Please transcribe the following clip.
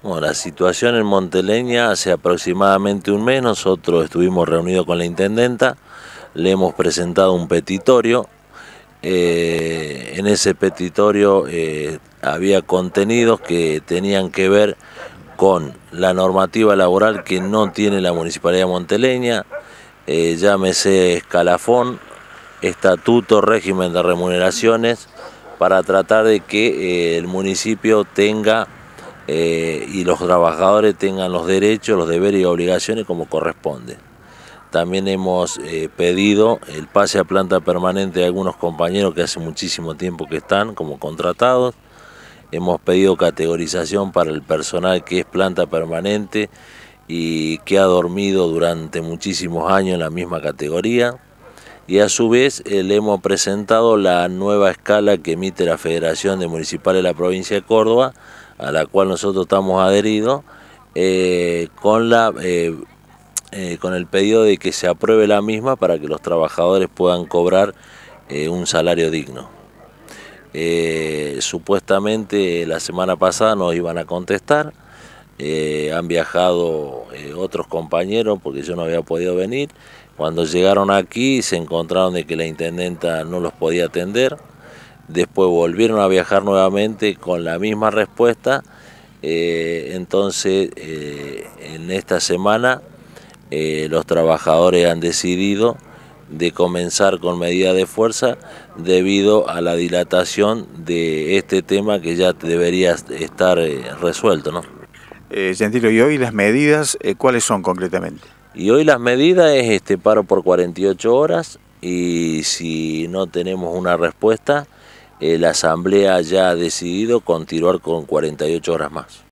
Bueno, la situación en Monteleña hace aproximadamente un mes nosotros estuvimos reunidos con la intendenta, le hemos presentado un petitorio. Eh, en ese petitorio eh, había contenidos que tenían que ver con la normativa laboral que no tiene la Municipalidad Monteleña, eh, llámese escalafón, estatuto, régimen de remuneraciones, para tratar de que el municipio tenga eh, y los trabajadores tengan los derechos, los deberes y obligaciones como corresponde. También hemos eh, pedido el pase a planta permanente de algunos compañeros que hace muchísimo tiempo que están como contratados. Hemos pedido categorización para el personal que es planta permanente y que ha dormido durante muchísimos años en la misma categoría y a su vez eh, le hemos presentado la nueva escala que emite la Federación de Municipales de la Provincia de Córdoba, a la cual nosotros estamos adheridos, eh, con, la, eh, con el pedido de que se apruebe la misma para que los trabajadores puedan cobrar un salario digno. supuestamente la semana pasada nos iban a contestar, eh, han viajado eh, otros compañeros porque yo no había podido venir. Cuando llegaron aquí se encontraron de que la intendenta no los podía atender. Después volvieron a viajar nuevamente con la misma respuesta. Eh, entonces, en esta semana los trabajadores han decidido de comenzar con medida de fuerza debido a la dilatación de este tema que ya debería estar resuelto. ¿no? Eh, ¿y hoy las medidas eh, cuáles son concretamente? Y hoy las medidas es este paro por 48 horas y si no tenemos una respuesta, eh, la Asamblea ya ha decidido continuar con 48 horas más.